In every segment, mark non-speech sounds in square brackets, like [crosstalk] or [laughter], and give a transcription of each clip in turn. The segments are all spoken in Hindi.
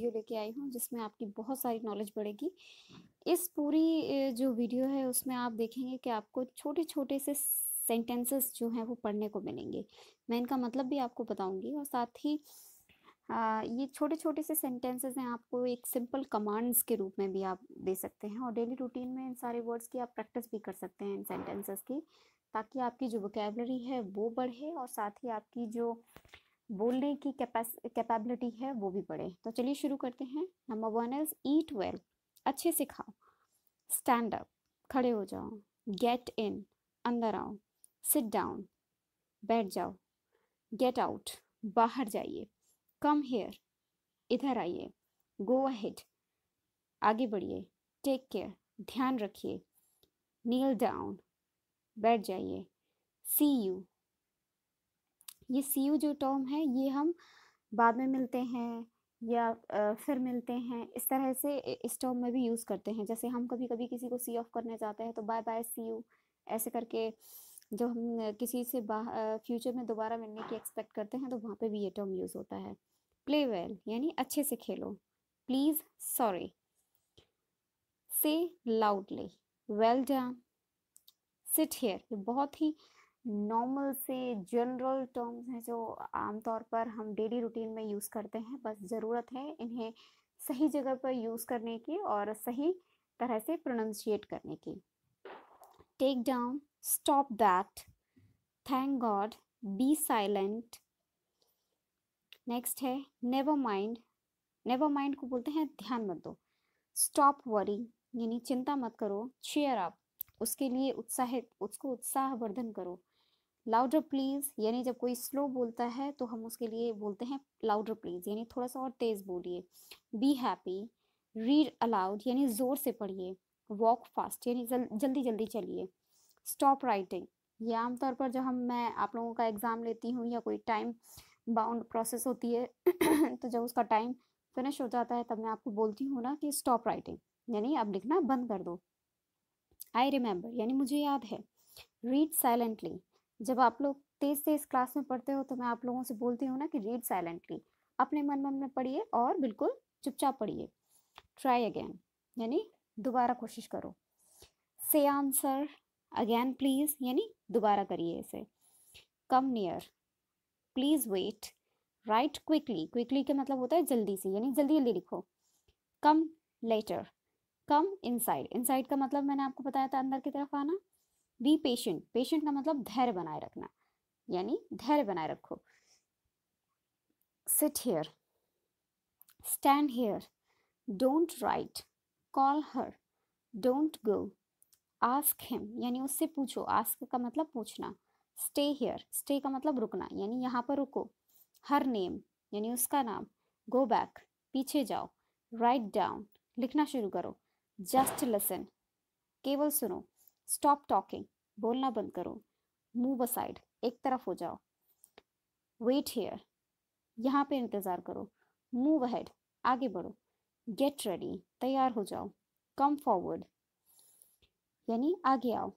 वीडियो लेके आई हूँ जिसमें आपकी बहुत सारी नॉलेज बढ़ेगी इस पूरी जो वीडियो है उसमें आप देखेंगे कि आपको छोटे छोटे से सेंटेंसेस जो हैं वो पढ़ने को मिलेंगे मैं इनका मतलब भी आपको बताऊंगी और साथ ही आ, ये छोटे छोटे से सेंटेंसेस हैं आपको एक सिंपल कमांड्स के रूप में भी आप दे सकते हैं और डेली रूटीन में इन सारे वर्ड्स की आप प्रैक्टिस भी कर सकते हैं इन सेंटेंसेस की ताकि आपकी जो वोकेबलरी है वो बढ़े और साथ ही आपकी जो बोलने की कैपेबिलिटी है वो भी बढ़े तो चलिए शुरू करते हैं number one is eat well अच्छे से खाओ स्टैंड अप खड़े हो जाओ गेट इन अंदर आओ सिट डाउन बैठ जाओ गेट आउट बाहर जाइए कम हेयर इधर आइए गो अहेड आगे बढ़िए टेक केयर ध्यान रखिए नील डाउन बैठ जाइए सी यू ये सी जो टर्म है ये हम बाद में मिलते हैं या फिर मिलते हैं इस तरह से इस टर्म में भी यूज़ करते हैं जैसे हम कभी कभी किसी को सी ऑफ करने जाते हैं तो बाय बाय सी यू ऐसे करके जो हम किसी से फ्यूचर में दोबारा मिलने की एक्सपेक्ट करते हैं तो वहाँ पे भी ये टर्म यूज़ होता है प्ले वेल यानी अच्छे से खेलो प्लीज़ सॉरी से loudly well done sit here ये बहुत ही नॉर्मल से जनरल टर्म्स हैं जो आमतौर पर हम डेली रूटीन में यूज़ करते हैं बस ज़रूरत है इन्हें सही जगह पर यूज़ करने की और सही तरह से प्रोनाउंसिएट करने की take down stop that thank god be silent next है नेवर माइंड नेवर माइंड को बोलते हैं ध्यान मत दो स्टॉप वरी यानी चिंता मत करो चेयर अप उसके लिए उत्साहित उसको उत्साहवर्धन करो लाउडर प्लीज़ यानी जब कोई स्लो बोलता है तो हम उसके लिए बोलते हैं लाउडर प्लीज़ यानी थोड़ा सा और तेज़ बोलिए बी हैप्पी रीड अलाउड यानी ज़ोर से पढ़िए वॉक फास्ट यानी जल, जल्दी जल्दी चलिए स्टॉप राइटिंग ये आमतौर पर जब हम मैं आप लोगों का एग्ज़ाम लेती हूँ या कोई टाइम बाउंड प्रोसेस होती है [coughs] तो जब उसका टाइम फिनिश हो जाता है तब मैं आपको बोलती हूँ ना कि स्टॉप राइटिंग यानी अब लिखना बंद कर दो आई रिमेम्बर यानी मुझे याद है रीड साइलेंटली जब आप लोग तेज तेज क्लास में पढ़ते हो तो मैं आप लोगों से बोलती हूँ ना कि रीड साइलेंटली अपने मन मन में पढ़िए और बिल्कुल चुपचाप पढ़िए ट्राई अगेन यानी दोबारा कोशिश करो से आंसर अगेन प्लीज़ यानी दोबारा करिए इसे come near please wait write quickly quickly के मतलब होता है जल्दी से यानी जल्दी जल्दी लिखो come later come inside inside का मतलब मैंने आपको बताया था अंदर की तरफ आना बी पेशेंट पेशेंट का मतलब धैर्य बनाए रखना यानी धैर्य बनाए रखो sit here stand here don't write call her don't go ask him यानी उससे पूछो आस्क का मतलब पूछना स्टे हेयर स्टे का मतलब रुकना यानी यहाँ पर रुको हर नेम यानी उसका नाम गो बैक पीछे जाओ राइट डाउन लिखना शुरू करो जस्ट लिसन केवल सुनो स्टॉप टॉकिंग बोलना बंद करो मूव असाइड एक तरफ हो जाओ वेट हेयर यहाँ पे इंतज़ार करो मूव अहेड आगे बढ़ो गेट रेडी तैयार हो जाओ कम फॉरवर्ड यानी आगे आओ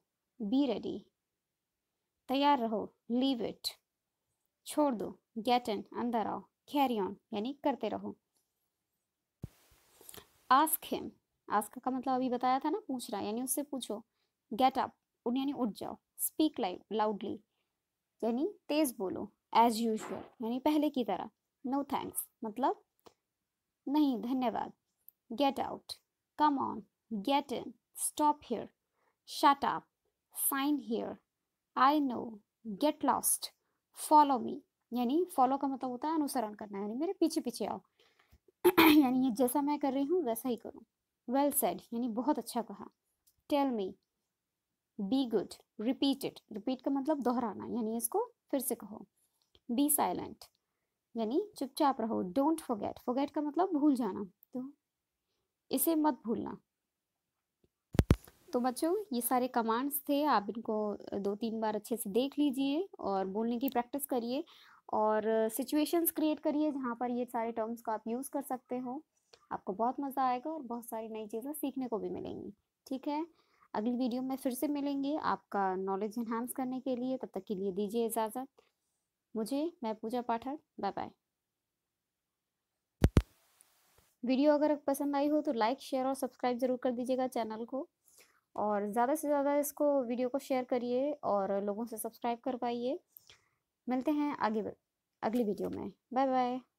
बी रेडी तैयार रहो लीव इट छोड़ दो गेट इन अंदर आओ कैरी ऑन यानी करते रहो आस्क हिम आस्क का मतलब अभी बताया था ना पूछना यानी उससे पूछो गेट अप उठ यानी उठ जाओ स्पीक लाउडली यानी तेज बोलो एज यूजल यानी पहले की तरह नो थैंक्स मतलब नहीं धन्यवाद get out come on get in stop here shut up sign here I know get lost follow me यानी फॉलो का मतलब होता है अनुसरण करना यानी मेरे पीछे पीछे आओ [clears throat] यानी ये जैसा मैं कर रही हूँ वैसा ही करूँ वेल सेड यानी बहुत अच्छा कहा tell me be good repeat it repeat का मतलब दोहराना यानी इसको फिर से कहो बी साइलेंट यानी चुपचाप रहो डोंट फोगेट फोगेट का मतलब भूल जाना तो इसे मत भूलना तो बच्चों ये सारे कमांड्स थे आप इनको दो तीन बार अच्छे से देख लीजिए और बोलने की प्रैक्टिस करिए और सिचुएशंस क्रिएट करिए जहाँ पर ये सारे टर्म्स को आप यूज़ कर सकते हो आपको बहुत मज़ा आएगा और बहुत सारी नई चीज़ें सीखने को भी मिलेंगी ठीक है अगली वीडियो में फिर से मिलेंगे आपका नॉलेज इन्हांस करने के लिए तब तक के लिए दीजिए इजाज़त मुझे मैं Puja Pathak bye bye video अगर पसंद आई हो तो लाइक शेयर और सब्सक्राइब ज़रूर कर दीजिएगा चैनल को और ज़्यादा से ज़्यादा इसको वीडियो को शेयर करिए और लोगों से सब्सक्राइब करवाइए मिलते हैं आगे अगली वीडियो में बाय बाय